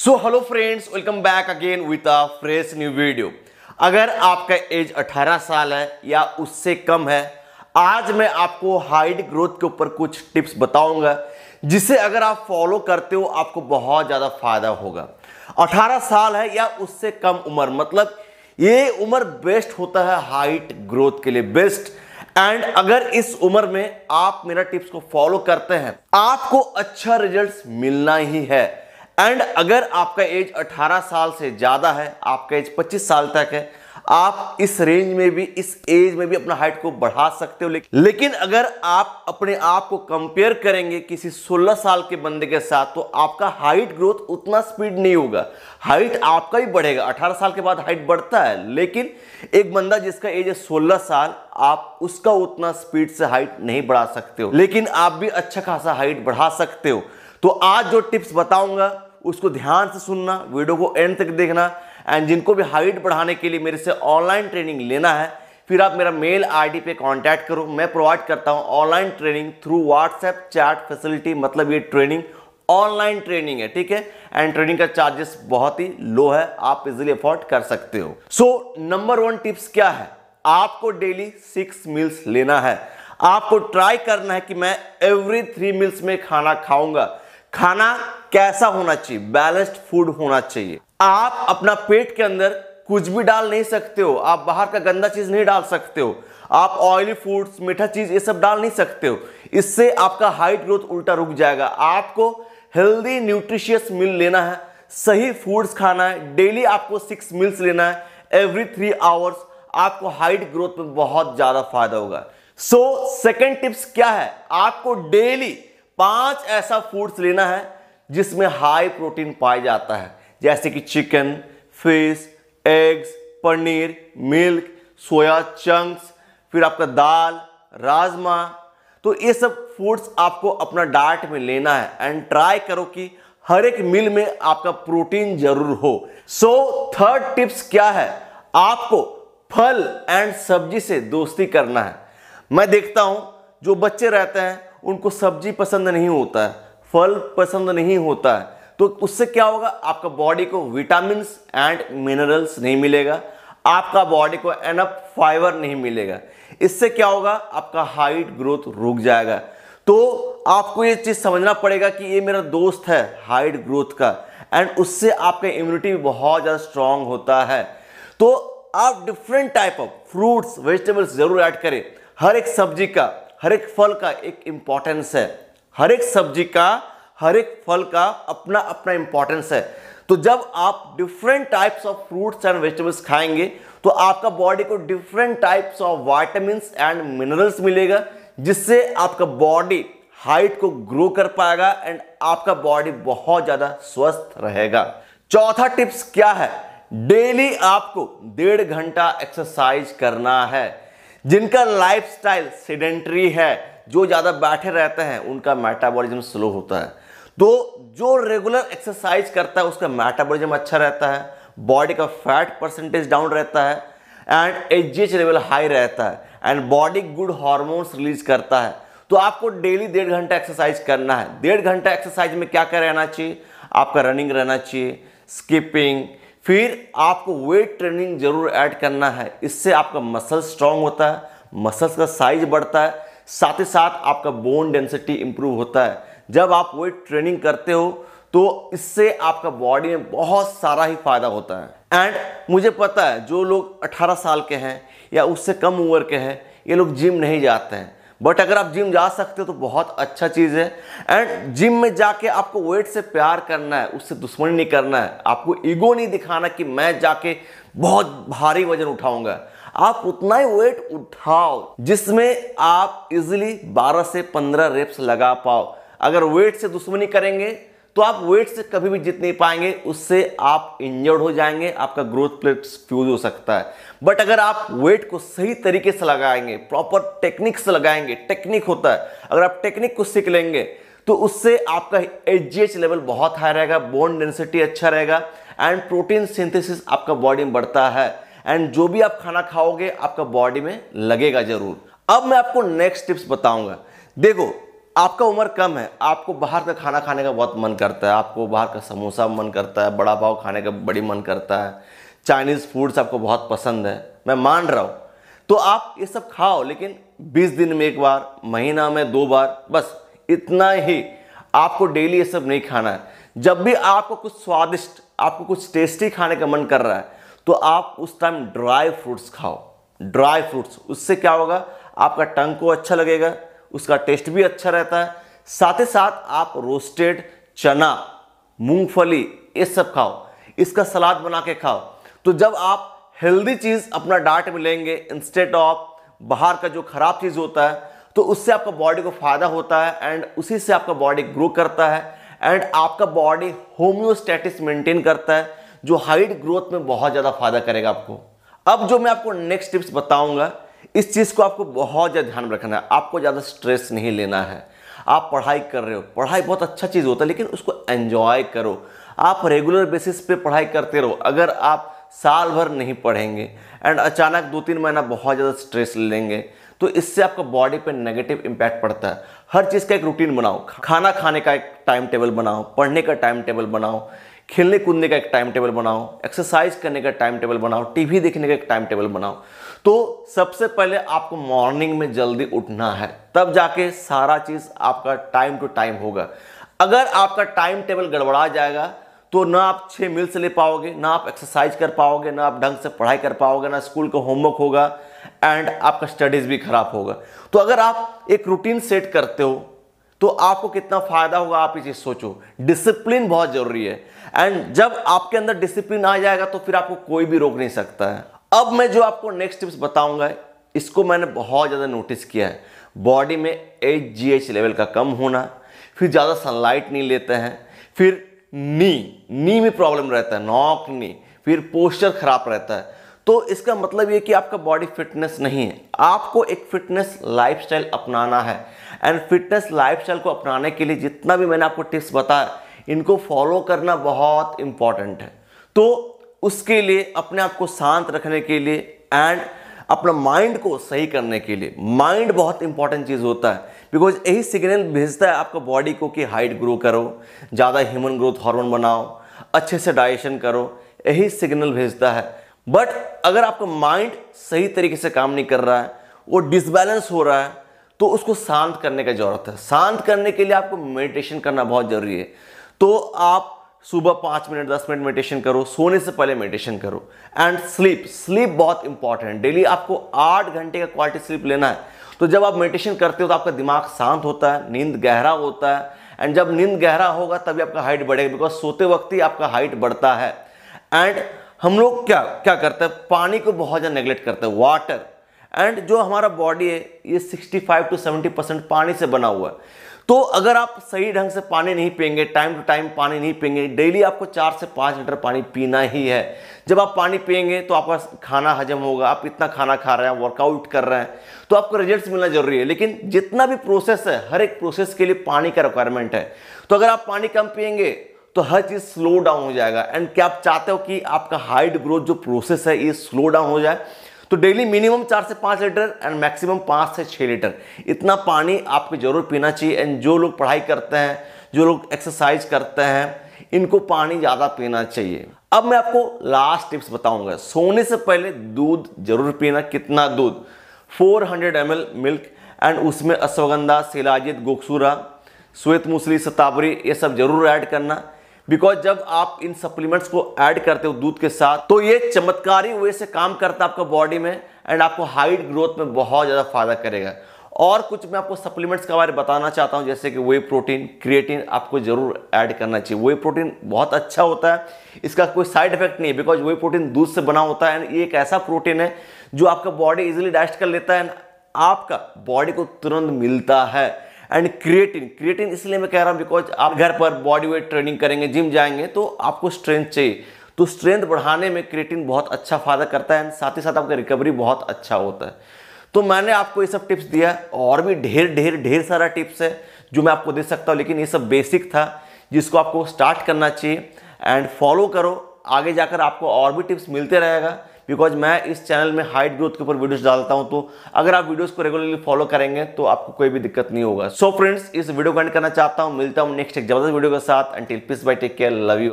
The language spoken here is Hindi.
so hello friends welcome back again with a fresh new video अगर आपका एज 18 साल है या उससे कम है आज मैं आपको हाइट ग्रोथ के ऊपर कुछ टिप्स बताऊंगा जिसे अगर आप फॉलो करते हो आपको बहुत ज़्यादा फायदा होगा 18 साल है या उससे कम उम्र मतलब ये उम्र बेस्ट होता है हाइट ग्रोथ के लिए बेस्ट एंड अगर इस उम्र में आप मेरा टिप्स को फॉलो करते हैं आपको अच्छा रिजल्ट्स मिलना ही है एंड अगर आपका एज 18 साल से ज़्यादा है आपका एज 25 साल तक है आप इस रेंज में भी इस एज में भी अपना हाइट को बढ़ा सकते हो लेकिन अगर आप अपने आप को कंपेयर करेंगे किसी 16 साल के बंदे के साथ तो आपका हाइट ग्रोथ उतना स्पीड नहीं होगा हाइट आपका ही बढ़ेगा 18 साल के बाद हाइट बढ़ता है लेकिन एक बंदा जिसका एज है 16 साल आप उसका उतना स्पीड से हाइट नहीं बढ़ा सकते हो लेकिन आप भी अच्छा खासा हाइट बढ़ा सकते हो तो आज जो टिप्स बताऊंगा उसको ध्यान से सुनना वीडियो को एंड तक देखना एंड जिनको भी हाइट बढ़ाने के लिए मेरे से ऑनलाइन ट्रेनिंग लेना है फिर आप मेरा मेल आईडी पे कांटेक्ट करो मैं प्रोवाइड करता हूँ online training through WhatsApp chat facility मतलब ये ट्रेनिंग ऑनलाइन ट्रेनिंग है ठीक है एंड ट्रेनिंग का चार्जेस बहुत ही लो है आप इजिली अफोर्ड कर सकते हो सो नंबर वन टिप्स क्या है आपको डेली सिक्स मील्स लेना है आपको ट्राई करना है कि मैं एवरी थ्री मील्स में खाना खाऊंगा खाना कैसा होना चाहिए बैलेंस्ड फूड होना चाहिए आप अपना पेट के अंदर कुछ भी डाल नहीं सकते हो आप बाहर का गंदा चीज नहीं डाल सकते हो आप ऑयली फूड्स मीठा चीज ये सब डाल नहीं सकते हो इससे आपका हाइट ग्रोथ उल्टा रुक जाएगा आपको हेल्दी न्यूट्रिशियस मील लेना है सही फूड्स खाना है डेली आपको सिक्स मील्स लेना है एवरी थ्री आवर्स आपको हाइट ग्रोथ में बहुत ज़्यादा फायदा होगा सो सेकेंड टिप्स क्या है आपको डेली पांच ऐसा फूड्स लेना है जिसमें हाई प्रोटीन पाया जाता है जैसे कि chicken fish eggs paneer milk soya chunks फिर आपका दाल राजमा तो ये सब फूड्स आपको अपना डाइट में लेना है एंड ट्राई करो कि हर एक मील में आपका प्रोटीन जरूर हो सो थर्ड टिप्स क्या है आपको फल एंड सब्जी से दोस्ती करना है मैं देखता हूं जो बच्चे रहते हैं उनको सब्जी पसंद नहीं होता है फल पसंद नहीं होता है तो उससे क्या होगा आपका बॉडी को विटामिन एंड मिनरल्स नहीं मिलेगा आपका बॉडी को एनअप फाइबर नहीं मिलेगा इससे क्या होगा आपका हाइट ग्रोथ रुक जाएगा तो आपको ये चीज़ समझना पड़ेगा कि ये मेरा दोस्त है हाइट ग्रोथ का एंड उससे आपका इम्यूनिटी बहुत ज़्यादा स्ट्रांग होता है तो आप different type of fruits vegetables ज़रूर ऐड करें हर एक सब्जी का हर एक फल का एक इंपॉर्टेंस है हर एक सब्जी का हर एक फल का अपना अपना इंपॉर्टेंस है तो जब आप different types of fruits and vegetables खाएंगे तो आपका बॉडी को different types of vitamin and minerals मिलेगा जिससे आपका बॉडी हाइट को ग्रो कर पाएगा एंड आपका बॉडी बहुत ज़्यादा स्वस्थ रहेगा चौथा टिप्स क्या है डेली आपको डेढ़ घंटा एक्सरसाइज करना है जिनका लाइफस्टाइल सेडेंटरी है जो ज़्यादा बैठे रहते हैं उनका मेटाबॉलिज्म स्लो होता है तो जो रेगुलर एक्सरसाइज करता है उसका मेटाबॉलिज्म अच्छा रहता है बॉडी का फैट परसेंटेज डाउन रहता है एंड एच लेवल हाई रहता है and body good hormones release करता है तो आपको डेली डेढ़ घंटा एक्सरसाइज करना है डेढ़ घंटा एक्सरसाइज में क्या क्या रहना चाहिए आपका रनिंग रहना चाहिए स्किपिंग फिर आपको वेट ट्रेनिंग जरूर ऐड करना है इससे आपका मसल स्ट्रांग होता है मसल्स का साइज बढ़ता है साथ ही साथ आपका बोन डेंसिटी इंप्रूव होता है जब आप वेट ट्रेनिंग करते हो तो इससे आपका बॉडी में बहुत सारा ही फायदा होता है एंड मुझे पता है जो लोग 18 साल के हैं या उससे कम उम्र के हैं ये लोग जिम नहीं जाते हैं बट अगर आप जिम जा सकते हो तो बहुत अच्छा चीज़ है एंड जिम में जाके आपको वेट से प्यार करना है उससे दुश्मनी नहीं करना है आपको ईगो नहीं दिखाना कि मैं जाके बहुत भारी वजन उठाऊंगा आप उतना ही वेट उठाओ जिसमें आप इजिली 12 से 15 रेप्स लगा पाओ अगर वेट से दुश्मनी करेंगे तो आप वेट से कभी भी जीत नहीं पाएंगे उससे आप इंजर्ड हो जाएंगे आपका ग्रोथ प्लेट्स फ्यूज हो सकता है बट अगर आप वेट को सही तरीके से लगाएंगे प्रॉपर टेक्निक से लगाएंगे टेक्निक होता है अगर आप टेक्निक को सीख लेंगे तो उससे आपका एच लेवल बहुत हाई रहेगा बोन डेंसिटी अच्छा रहेगा एंड प्रोटीन सिंथेसिस आपका बॉडी में बढ़ता है एंड जो भी आप खाना खाओगे आपका बॉडी में लगेगा जरूर अब मैं आपको नेक्स्ट टिप्स बताऊंगा देखो आपका उम्र कम है आपको बाहर का खाना खाने का बहुत मन करता है आपको बाहर का समोसा मन करता है बड़ा पाव खाने का बड़ी मन करता है चाइनीज़ फूड्स आपको बहुत पसंद है मैं मान रहा हूँ तो आप ये सब खाओ लेकिन 20 दिन में एक बार महीना में दो बार बस इतना ही आपको डेली ये सब नहीं खाना है जब भी आपको कुछ स्वादिष्ट आपको कुछ टेस्टी खाने का मन कर रहा है तो आप उस टाइम ड्राई फ्रूट्स खाओ ड्राई फ्रूट्स उससे क्या होगा आपका टंग को अच्छा लगेगा उसका टेस्ट भी अच्छा रहता है साथ ही साथ आप रोस्टेड चना मूंगफली ये सब खाओ इसका सलाद बना के खाओ तो जब आप हेल्दी चीज़ अपना डाइट में लेंगे इंस्टेड ऑफ बाहर का जो ख़राब चीज़ होता है तो उससे आपका बॉडी को फ़ायदा होता है एंड उसी से आपका बॉडी ग्रो करता है एंड आपका बॉडी होम्योस्टेटिस मेंटेन करता है जो हाइट ग्रोथ में बहुत ज़्यादा फायदा करेगा आपको अब जो मैं आपको नेक्स्ट टिप्स बताऊंगा इस चीज़ को आपको बहुत ज़्यादा ध्यान में रखना है आपको ज़्यादा स्ट्रेस नहीं लेना है आप पढ़ाई कर रहे हो पढ़ाई बहुत अच्छा चीज़ होता है लेकिन उसको एन्जॉय करो आप रेगुलर बेसिस पे पढ़ाई करते रहो अगर आप साल भर नहीं पढ़ेंगे एंड अचानक दो तीन महीना बहुत ज़्यादा स्ट्रेस लेंगे तो इससे आपका बॉडी पे नेगेटिव इम्पैक्ट पड़ता है हर चीज़ का एक रूटीन बनाओ खाना खाने का एक टाइम टेबल बनाओ पढ़ने का टाइम टेबल बनाओ खेलने कूदने का एक टाइम टेबल बनाओ एक्सरसाइज करने का टाइम टेबल बनाओ टीवी देखने का एक टाइम टेबल बनाओ तो सबसे पहले आपको मॉर्निंग में जल्दी उठना है तब जाके सारा चीज़ आपका टाइम टू टाइम होगा अगर आपका टाइम टेबल गड़बड़ा जाएगा तो ना आप छः से ले पाओगे ना आप एक्सरसाइज कर पाओगे ना आप ढंग से पढ़ाई कर पाओगे ना स्कूल का होमवर्क होगा एंड आपका स्टडीज़ भी खराब होगा तो अगर आप एक रूटीन सेट करते हो तो आपको कितना फायदा होगा आप ये चीज सोचो डिसिप्लिन बहुत जरूरी है एंड जब आपके अंदर डिसिप्लिन आ जाएगा तो फिर आपको कोई भी रोक नहीं सकता है अब मैं जो आपको नेक्स्ट टिप्स बताऊंगा इसको मैंने बहुत ज़्यादा नोटिस किया है बॉडी में एच जी एच लेवल का कम होना फिर ज़्यादा सनलाइट नहीं लेते हैं फिर नी नी में प्रॉब्लम रहता है नॉक नी फिर पोस्चर खराब रहता है तो इसका मतलब ये कि आपका बॉडी फिटनेस नहीं है आपको एक फिटनेस लाइफस्टाइल अपनाना है एंड फिटनेस लाइफस्टाइल को अपनाने के लिए जितना भी मैंने आपको टिप्स बताया इनको फॉलो करना बहुत इम्पॉर्टेंट है तो उसके लिए अपने आप को शांत रखने के लिए एंड अपना माइंड को सही करने के लिए माइंड बहुत इंपॉर्टेंट चीज़ होता है बिकॉज यही सिग्नल भेजता है आपका बॉडी को कि हाइट ग्रो करो ज़्यादा ह्यूमन ग्रोथ हार्मोन बनाओ अच्छे से डाइजेशन करो यही सिग्नल भेजता है बट अगर आपका माइंड सही तरीके से काम नहीं कर रहा है वो डिसबैलेंस हो रहा है तो उसको शांत करने की ज़रूरत है शांत करने के लिए आपको मेडिटेशन करना बहुत ज़रूरी है तो आप सुबह पाँच मिनट दस मिनट मेडिटेशन करो सोने से पहले मेडिटेशन करो एंड स्लीप स्लीप बहुत इंपॉर्टेंट डेली आपको आठ घंटे का क्वालिटी स्लीप लेना है तो जब आप मेडिटेशन करते हो तो आपका दिमाग शांत होता है नींद गहरा होता है एंड जब नींद गहरा होगा तभी आपका हाइट बढ़ेगा बिकॉज सोते वक्त ही आपका हाइट बढ़ता है एंड हम लोग क्या क्या करते हैं पानी को बहुत ज़्यादा नेग्लेक्ट करते हैं वाटर एंड जो हमारा बॉडी है ये 65 टू 70 परसेंट पानी से बना हुआ है तो अगर आप सही ढंग से पानी नहीं पियेंगे टाइम टू टाइम पानी नहीं पियेंगे डेली आपको चार से पाँच लीटर पानी पीना ही है जब आप पानी पियेंगे तो आपका खाना हजम होगा आप इतना खाना खा रहे हैं वर्कआउट कर रहे हैं तो आपको रिजल्ट्स मिलना जरूरी है लेकिन जितना भी प्रोसेस है हर एक प्रोसेस के लिए पानी का रिक्वायरमेंट है तो अगर आप पानी कम पियेंगे तो हर चीज़ स्लो डाउन हो जाएगा एंड क्या आप चाहते हो कि आपका हाइट ग्रोथ जो प्रोसेस है ये स्लो डाउन हो जाए तो डेली मिनिमम चार से पाँच लीटर एंड मैक्सिमम पाँच से छः लीटर इतना पानी आपको ज़रूर पीना चाहिए एंड जो लोग पढ़ाई करते हैं जो लोग एक्सरसाइज करते हैं इनको पानी ज़्यादा पीना चाहिए अब मैं आपको लास्ट टिप्स बताऊंगा सोने से पहले दूध जरूर पीना कितना दूध 400 हंड्रेड एम मिल्क एंड उसमें अश्वगंधा शिलाजित गोकसूरा श्वेत मूसली सताबरी ये सब जरूर ऐड करना बिकॉज जब आप इन सप्लीमेंट्स को ऐड करते हो दूध के साथ तो ये चमत्कारी वे से काम करता है आपका बॉडी में एंड आपको हाइट ग्रोथ में बहुत ज़्यादा फायदा करेगा और कुछ मैं आपको सप्लीमेंट्स के बारे में बताना चाहता हूँ जैसे कि वे प्रोटीन क्रिएटिन आपको जरूर ऐड करना चाहिए वे प्रोटीन बहुत अच्छा होता है इसका कोई साइड इफेक्ट नहीं है बिकॉज वे प्रोटीन दूध से बना होता है एंड ये एक ऐसा प्रोटीन है जो आपका बॉडी इजिली डाइस्ट कर लेता है एंड आपका बॉडी को तुरंत मिलता है एंड क्रिएटिन क्रिएटिन इसलिए मैं कह रहा हूँ बिकॉज आप घर पर बॉडी वेट ट्रेनिंग करेंगे जिम जाएंगे तो आपको स्ट्रेंथ चाहिए तो स्ट्रेंथ बढ़ाने में क्रिएटिन बहुत अच्छा फायदा करता है एंड साथ ही साथ आपका रिकवरी बहुत अच्छा होता है तो मैंने आपको ये सब टिप्स दिया और भी ढेर ढेर ढेर सारा टिप्स है जो मैं आपको दे सकता हूँ लेकिन ये सब बेसिक था जिसको आपको स्टार्ट करना चाहिए एंड फॉलो करो आगे जाकर आपको और भी टिप्स मिलते रहेगा बिकॉज मैं इस चैनल में हाइट ग्रोथ के ऊपर वीडियोस डालता हूं तो अगर आप वीडियोस को रेगुलरली फॉलो करेंगे तो आपको कोई भी दिक्कत नहीं होगा सो so फ्रेंड्स इस वीडियो को एंड करना चाहता हूं मिलता हूं नेक्स्ट एक जबरदस्त वीडियो के साथ until peace bye take care love you